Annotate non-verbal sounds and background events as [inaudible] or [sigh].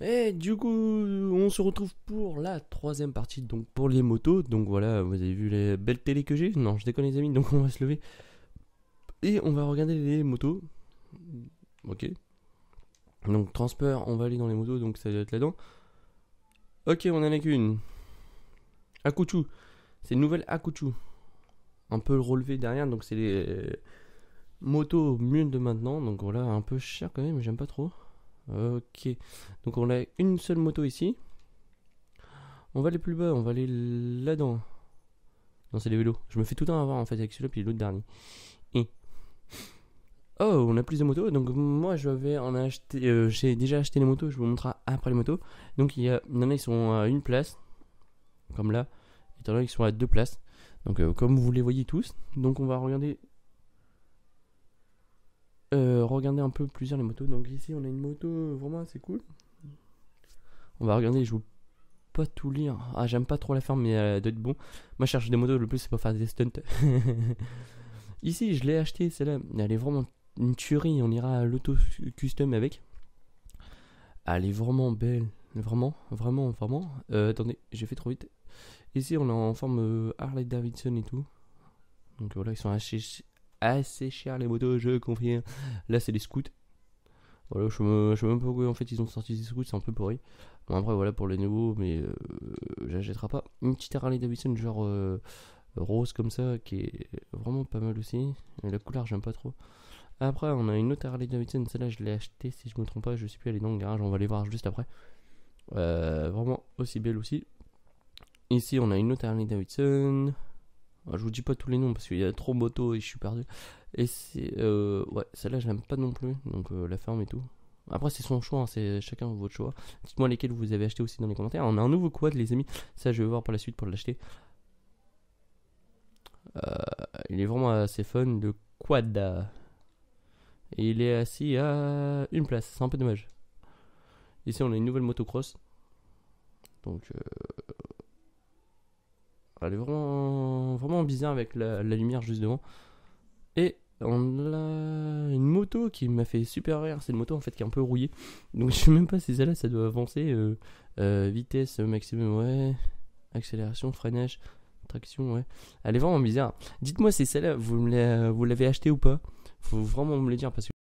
Et du coup, on se retrouve pour la troisième partie, donc pour les motos. Donc voilà, vous avez vu les belles télé que j'ai Non, je déconne les amis, donc on va se lever. Et on va regarder les motos. Ok. Donc transport, on va aller dans les motos, donc ça doit être là-dedans. Ok, on en a qu'une. Akuchu. C'est une nouvelle Akuchu. Un peu le relevé derrière, donc c'est les motos mieux de maintenant. Donc voilà, un peu cher quand même, j'aime pas trop. Ok, donc on a une seule moto ici. On va aller plus bas, on va aller là-dedans. Non, c'est des vélos. Je me fais tout un temps avoir en fait avec celui-là, puis l'autre dernier. Et... Oh, on a plus de motos. Donc moi, je vais en acheter. Euh, j'ai déjà acheté les motos. Je vous montrerai après les motos. Donc il y en a, ils sont à une place, comme là. Et donné ils sont à deux places. Donc euh, comme vous les voyez tous. Donc on va regarder regarder un peu plusieurs les motos. Donc ici, on a une moto vraiment c'est cool. On va regarder, je vous pas tout lire. Ah, j'aime pas trop la ferme, mais euh, elle doit être bon. Moi, je cherche des motos, le plus, c'est pour faire des stunts. [laughs] ici, je l'ai acheté, celle-là. Elle est vraiment une tuerie. On ira à l'auto-custom avec. Elle est vraiment belle. Vraiment, vraiment, vraiment. Euh, attendez, j'ai fait trop vite. Ici, on est en forme euh, Harley Davidson et tout. Donc voilà, ils sont assez cher les motos, je confirme. Là, c'est les scouts. Voilà, je sais même pas pourquoi en fait ils ont sorti des scouts, c'est un peu pourri. après, voilà pour les nouveaux, mais euh, j'achèterai pas. Une petite Harley Davidson, genre euh, rose comme ça, qui est vraiment pas mal aussi. la couleur, j'aime pas trop. Après, on a une autre Harley Davidson, celle-là, je l'ai achetée, si je me trompe pas, je sais plus, elle est dans le garage, on va les voir juste après. Euh, vraiment aussi belle aussi. Ici, on a une autre Harley Davidson. Ah, je vous dis pas tous les noms parce qu'il y a trop de motos et je suis perdu. Et c'est. Euh, ouais, celle-là, je l'aime pas non plus. Donc euh, la ferme et tout. Après, c'est son choix, hein, c'est chacun votre choix. Dites-moi lesquels vous avez acheté aussi dans les commentaires. On a un nouveau quad, les amis. Ça, je vais voir pour la suite pour l'acheter. Euh, il est vraiment assez fun, le quad. il est assis à une place, c'est un peu dommage. Ici, on a une nouvelle motocross. Donc, euh, elle est vraiment, vraiment bizarre avec la, lumière juste devant. Et on a une moto qui m'a fait super rire. C'est une moto en fait qui est un peu rouillée. Donc [laughs] je sais même pas si celle-là ça doit avancer. Euh, euh, vitesse maximum, ouais. Accélération, freinage, traction, ouais. Elle est vraiment bizarre. Dites-moi si celle-là vous l'avez acheté ou pas. Faut vraiment me le dire parce que.